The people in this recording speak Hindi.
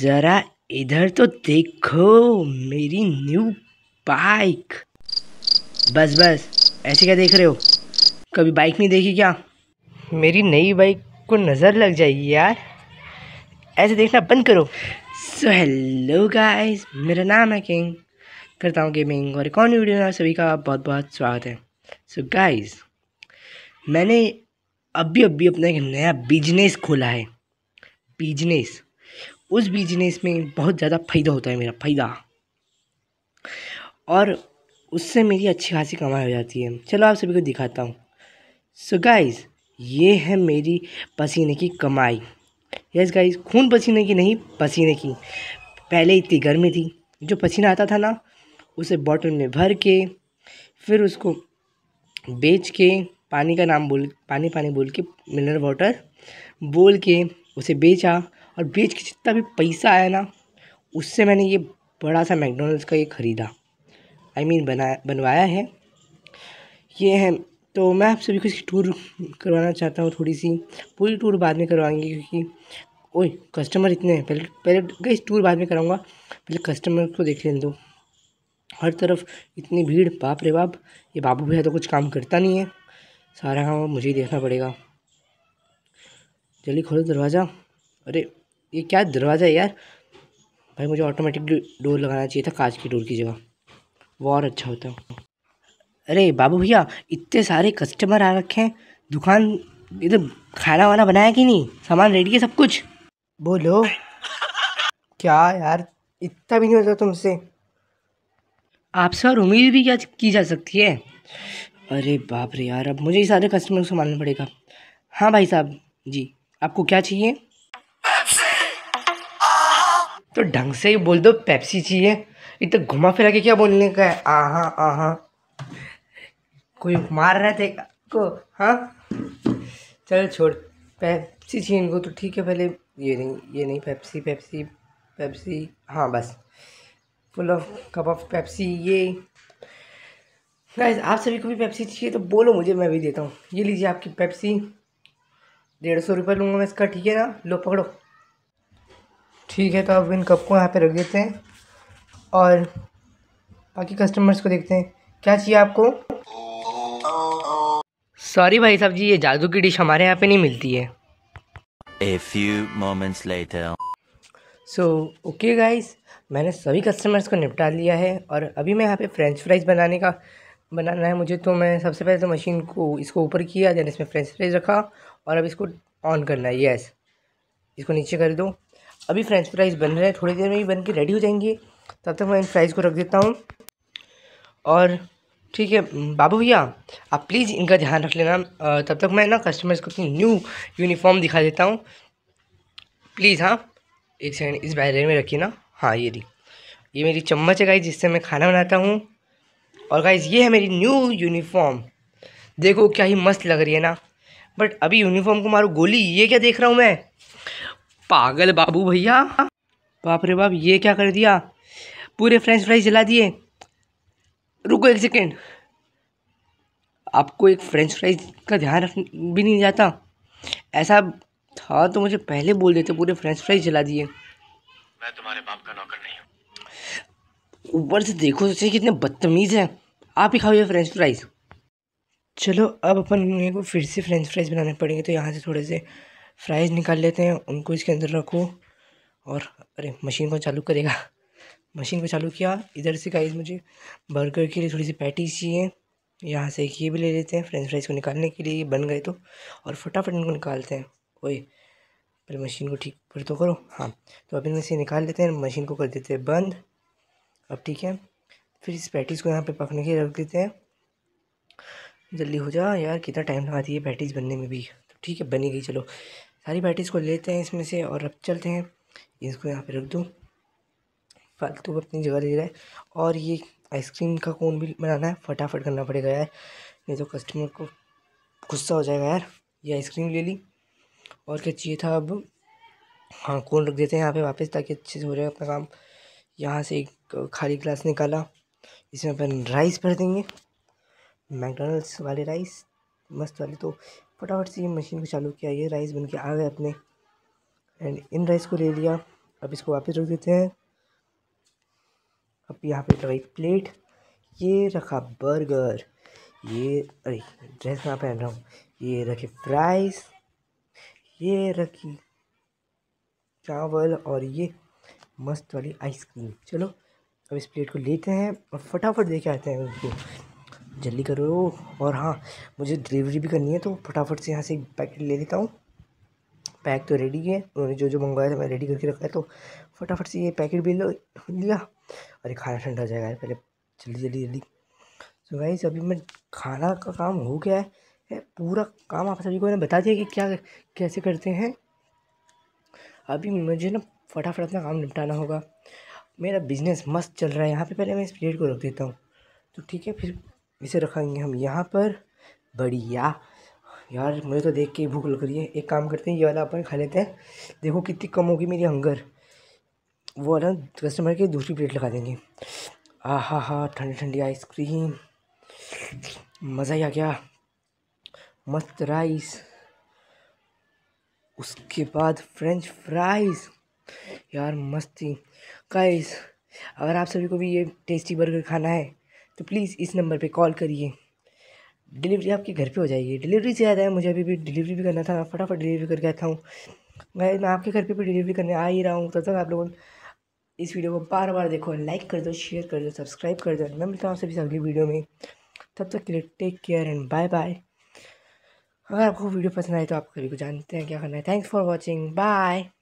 जरा इधर तो देखो मेरी न्यू बाइक बस बस ऐसे क्या देख रहे हो कभी बाइक नहीं देखी क्या मेरी नई बाइक को नज़र लग जाएगी यार ऐसे देखना बंद करो सो हेलो गाइस मेरा नाम है किंग करता हूँ गेमिंग और कौन वीडियो में सभी का बहुत बहुत स्वागत है सो so गाइस मैंने अभी अभी अपना एक नया बिजनेस खोला है बिजनेस उस बिजनेस में बहुत ज़्यादा फ़ायदा होता है मेरा फ़ायदा और उससे मेरी अच्छी खासी कमाई हो जाती है चलो आप सभी को दिखाता हूँ सो गाइज़ गाइस ये है मेरी पसीने की कमाई यस गाइज गाइस खून पसीने की नहीं पसीने की पहले इतनी गर्मी थी जो पसीना आता था ना उसे बॉटल में भर के फिर उसको बेच के पानी का नाम बोल पानी पानी बोल के मिनरल वाटर बोल के उसे बेचा और बेच के जितना भी पैसा आया ना उससे मैंने ये बड़ा सा मैकडोनल्ड्स का ये ख़रीदा आई I मीन mean, बनाया बनवाया है ये है तो मैं आप सभी को इसकी टूर करवाना चाहता हूँ थोड़ी सी पूरी टूर बाद में करवाएंगे क्योंकि ओए कस्टमर इतने हैं पहले पहले गई टूर बाद में कराऊंगा पहले कस्टमर को देख लेने दो हर तरफ इतनी भीड़ बाप रे बाप ये बाबू भैया तो कुछ काम करता नहीं है सारा काम मुझे ही देखना पड़ेगा जल्दी खोलो दरवाज़ा अरे ये क्या दरवाज़ा है यार भाई मुझे ऑटोमेटिक डोर लगाना चाहिए था कांच की डोर की जगह वो और अच्छा होता अरे बाबू भैया इतने सारे कस्टमर आ रखे हैं दुकान इधर खाना वाना बनाया कि नहीं सामान रेडी है सब कुछ बोलो क्या यार इतना भी नहीं होता तुमसे आपसे और उम्मीद भी क्या की जा सकती है अरे बाप रे यार अब मुझे ही सारे कस्टमर को संभालना पड़ेगा हाँ भाई साहब जी आपको क्या चाहिए तो ढंग से ही बोल दो पेप्सी चाहिए इतना घुमा फिरा के क्या बोलने का है आहा आहा कोई मार रहा थे को हाँ चल छोड़ पेप्सी चाहिए इनको तो ठीक है पहले ये नहीं ये नहीं पेप्सी पेप्सी पेप्सी हाँ बस full of cup of Pepsi ये गाइस आप सभी को भी पेप्सी चाहिए तो बोलो मुझे मैं भी देता हूँ ये लीजिए आपकी पेप्सी डेढ़ सौ रुपये लूँगा मैं इसका ठीक है ना लो पकड़ो ठीक है तो अब इन कप को यहाँ पे रख देते हैं और बाकी कस्टमर्स को देखते हैं क्या चाहिए आपको सॉरी भाई साहब जी ये जादू की डिश हमारे यहाँ पे नहीं मिलती है a few moments later so okay guys मैंने सभी कस्टमर्स को निपटा लिया है और अभी मैं यहाँ पे फ्रेंच फ्राइज़ बनाने का बनाना है मुझे तो मैं सबसे पहले तो मशीन को इसको ऊपर किया देन इसमें फ्रेंच फ्राइज़ रखा और अब इसको ऑन करना है यस इसको नीचे कर दो अभी फ्रेंच फ्राइज़ बन रहे हैं थोड़ी देर में ही बन के रेडी हो जाएंगे तब तक मैं इन फ्राइज़ को रख देता हूँ और ठीक है बाबू भैया आप प्लीज़ इनका ध्यान रख लेना तब तक मैं ना कस्टमर्स को अपनी न्यू यूनिफॉर्म दिखा देता हूँ प्लीज़ हाँ एक सेकेंड इस बैरियर में रखिए ना हाँ ये दी ये मेरी चम्मच है गाई जिससे मैं खाना बनाता हूँ और गाइज ये है मेरी न्यू यूनिफॉर्म देखो क्या ही मस्त लग रही है ना बट अभी यूनिफॉर्म को मारो गोली ये क्या देख रहा हूँ मैं पागल बाबू भैया बाप रे बाप ये क्या कर दिया पूरे फ्रेंच फ्राइज जला दिए रुको एक सेकेंड आपको एक फ्रेंच फ्राइज का ध्यान रख भी नहीं जाता ऐसा था तो मुझे पहले बोल देते पूरे फ्रेंच फ्राइज जला दिए मैं तुम्हारे बाप का नौकर नहीं हूँ ऊपर से देखो तो सोचे कितने बदतमीज़ हैं आप ही खाओ ये फ्रेंच फ्राइज चलो अब अपन को फिर से फ्रेंच फ्राइज बनाने पड़ेंगे तो यहाँ से थोड़े से फ्राइज निकाल लेते हैं उनको इसके अंदर रखो और अरे मशीन को चालू करेगा मशीन को चालू किया इधर से गाइज मुझे बर्गर के लिए थोड़ी सी पैटी चाहिए यहाँ से एक ये भी ले लेते हैं फ्रेंच फ्राइज़ को निकालने के लिए बन गए तो और फटाफट इनको निकालते हैं ओए पहले मशीन को ठीक पर तो करो हाँ तो अब इनमें से निकाल लेते हैं मशीन को कर देते हैं बंद अब ठीक है फिर इस पैटीज़ को यहाँ पे पकने के लिए रख देते हैं जल्दी हो जा यार कितना टाइम लगाती है पैटीज़ बनने में भी तो ठीक है बनी गई चलो सारी बैटरीज को लेते हैं इसमें से और अब चलते हैं इसको यहाँ पे रख दूँ फालतू अपनी जगह ले रहा है और ये आइसक्रीम का कोन भी बनाना है फटाफट करना पड़ेगा यार नहीं तो कस्टमर को गुस्सा हो जाएगा यार ये आइसक्रीम ले ली और क्या चाहिए था अब हाँ कोन रख देते हैं यहाँ पे वापस ताकि अच्छे से हो जाए अपना काम यहाँ से एक खाली ग्लास निकाला इसमें अपन राइस भर देंगे मैकडोनल्ड्स वाले राइस मस्त वाले तो फटाफट से ये मशीन को चालू किया ये राइस बन के आ गए अपने एंड इन राइस को ले लिया अब इसको वापस रख देते हैं अब यहाँ पे रखा एक प्लेट ये रखा बर्गर ये अरे ड्रेस ना पहन रहा हूँ ये रखे फ्राइस ये रखी चावल और ये मस्त वाली आइसक्रीम चलो अब इस प्लेट को लेते हैं और फटाफट देखे आते हैं जल्दी करो और हाँ मुझे डिलीवरी भी करनी है तो फटाफट से यहाँ से एक पैकेट ले लेता हूँ पैक तो रेडी है उन्होंने जो जो मंगवाया था मैं रेडी करके रखा है तो फटाफट से ये पैकेट भी लो लिया और ये खाना ठंडा हो जाएगा यार पहले जल्दी जल्दी जल्दी सो भाई अभी मैं खाना का काम हो गया है पूरा काम आप सभी को मैंने बता दिया कि क्या कैसे करते हैं अभी मुझे ना फटाफट अपना काम निपटाना होगा मेरा बिज़नेस मस्त चल रहा है यहाँ पे पहले मैं इस प्लेट को रख देता हूँ तो ठीक है फिर इसे रखेंगे हम यहाँ पर बढ़िया यार मुझे तो देख के भूख लग रही है एक काम करते हैं ये वाला अपन खा लेते हैं देखो कितनी कम होगी मेरी हंगर वो वाला कस्टमर की दूसरी प्लेट लगा देंगे आ हा हा ठंडी ठंडी आइसक्रीम मज़ा ही आ गया मस्त राइस उसके बाद फ्रेंच फ्राइज़ यार मस्ती काइस अगर आप सभी को भी ये टेस्टी बर्गर खाना है तो प्लीज़ इस नंबर पे कॉल करिए डिलीवरी आपके घर पे हो जाएगी डिलीवरी से याद आया मुझे अभी भी डिलीवरी भी करना था मैं फटाफट डिलीवरी करके आता हूँ मैं मैं आपके घर पे भी डिलीवरी करने आ ही रहा हूँ तब तो तक आप लोगों इस वीडियो को बार बार देखो लाइक कर दो शेयर कर दो सब्सक्राइब कर दो मैं मिलता हूँ सभी अगली वीडियो में तब तक के लिए take care and bye bye अगर आपको वीडियो पसंद आए तो आप सभी को जानते हैं क्या करना है थैंक्स फॉर वॉचिंग बाय